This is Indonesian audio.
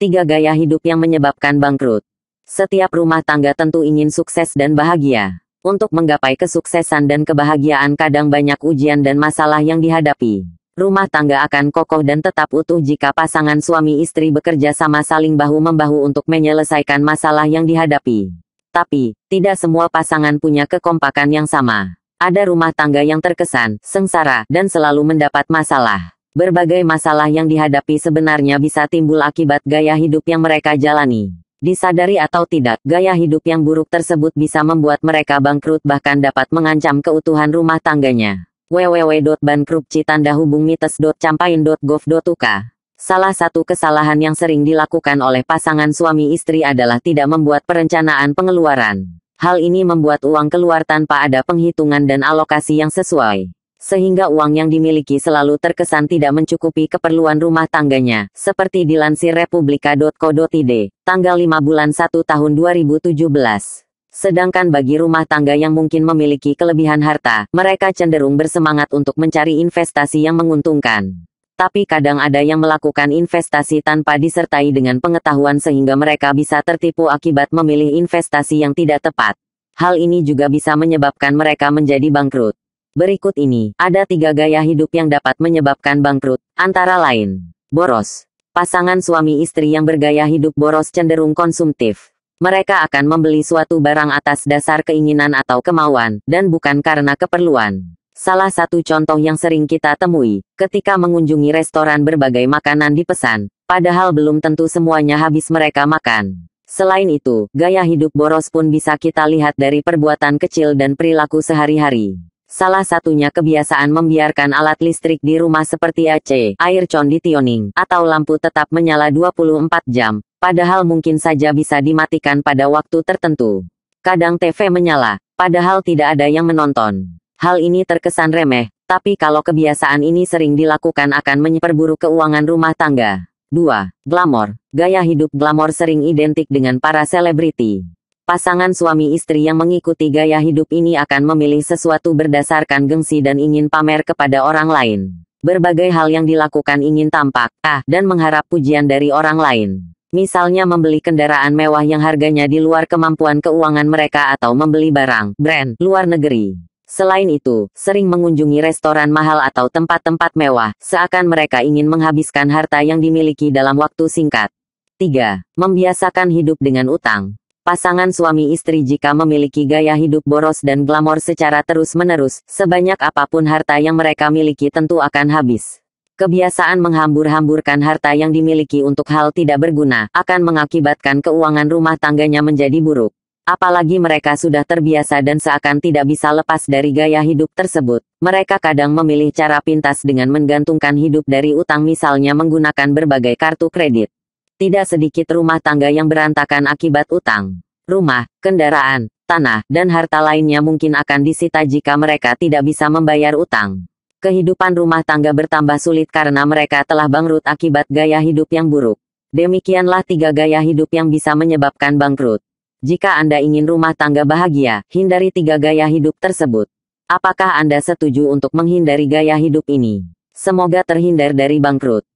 Tiga gaya hidup yang menyebabkan bangkrut. Setiap rumah tangga tentu ingin sukses dan bahagia. Untuk menggapai kesuksesan dan kebahagiaan kadang banyak ujian dan masalah yang dihadapi. Rumah tangga akan kokoh dan tetap utuh jika pasangan suami istri bekerja sama saling bahu-membahu untuk menyelesaikan masalah yang dihadapi. Tapi, tidak semua pasangan punya kekompakan yang sama. Ada rumah tangga yang terkesan, sengsara, dan selalu mendapat masalah. Berbagai masalah yang dihadapi sebenarnya bisa timbul akibat gaya hidup yang mereka jalani. Disadari atau tidak, gaya hidup yang buruk tersebut bisa membuat mereka bangkrut bahkan dapat mengancam keutuhan rumah tangganya. www.bankruptcitandahubungmites.campain.gov.uk Salah satu kesalahan yang sering dilakukan oleh pasangan suami istri adalah tidak membuat perencanaan pengeluaran. Hal ini membuat uang keluar tanpa ada penghitungan dan alokasi yang sesuai sehingga uang yang dimiliki selalu terkesan tidak mencukupi keperluan rumah tangganya, seperti dilansir republika.co.id, tanggal 5 bulan 1 tahun 2017. Sedangkan bagi rumah tangga yang mungkin memiliki kelebihan harta, mereka cenderung bersemangat untuk mencari investasi yang menguntungkan. Tapi kadang ada yang melakukan investasi tanpa disertai dengan pengetahuan sehingga mereka bisa tertipu akibat memilih investasi yang tidak tepat. Hal ini juga bisa menyebabkan mereka menjadi bangkrut. Berikut ini, ada tiga gaya hidup yang dapat menyebabkan bangkrut, antara lain. Boros. Pasangan suami istri yang bergaya hidup boros cenderung konsumtif. Mereka akan membeli suatu barang atas dasar keinginan atau kemauan, dan bukan karena keperluan. Salah satu contoh yang sering kita temui, ketika mengunjungi restoran berbagai makanan dipesan, padahal belum tentu semuanya habis mereka makan. Selain itu, gaya hidup boros pun bisa kita lihat dari perbuatan kecil dan perilaku sehari-hari. Salah satunya kebiasaan membiarkan alat listrik di rumah seperti AC, air conditioning, atau lampu tetap menyala 24 jam, padahal mungkin saja bisa dimatikan pada waktu tertentu. Kadang TV menyala, padahal tidak ada yang menonton. Hal ini terkesan remeh, tapi kalau kebiasaan ini sering dilakukan akan memperburuk keuangan rumah tangga. 2. Glamor Gaya hidup glamor sering identik dengan para selebriti pasangan suami istri yang mengikuti gaya hidup ini akan memilih sesuatu berdasarkan gengsi dan ingin pamer kepada orang lain. Berbagai hal yang dilakukan ingin tampak, ah, dan mengharap pujian dari orang lain. Misalnya membeli kendaraan mewah yang harganya di luar kemampuan keuangan mereka atau membeli barang, brand, luar negeri. Selain itu, sering mengunjungi restoran mahal atau tempat-tempat mewah, seakan mereka ingin menghabiskan harta yang dimiliki dalam waktu singkat. 3. Membiasakan hidup dengan utang. Pasangan suami istri jika memiliki gaya hidup boros dan glamor secara terus-menerus, sebanyak apapun harta yang mereka miliki tentu akan habis. Kebiasaan menghambur-hamburkan harta yang dimiliki untuk hal tidak berguna akan mengakibatkan keuangan rumah tangganya menjadi buruk. Apalagi mereka sudah terbiasa dan seakan tidak bisa lepas dari gaya hidup tersebut. Mereka kadang memilih cara pintas dengan menggantungkan hidup dari utang misalnya menggunakan berbagai kartu kredit. Tidak sedikit rumah tangga yang berantakan akibat utang. Rumah, kendaraan, tanah, dan harta lainnya mungkin akan disita jika mereka tidak bisa membayar utang. Kehidupan rumah tangga bertambah sulit karena mereka telah bangkrut akibat gaya hidup yang buruk. Demikianlah tiga gaya hidup yang bisa menyebabkan bangkrut. Jika Anda ingin rumah tangga bahagia, hindari tiga gaya hidup tersebut. Apakah Anda setuju untuk menghindari gaya hidup ini? Semoga terhindar dari bangkrut.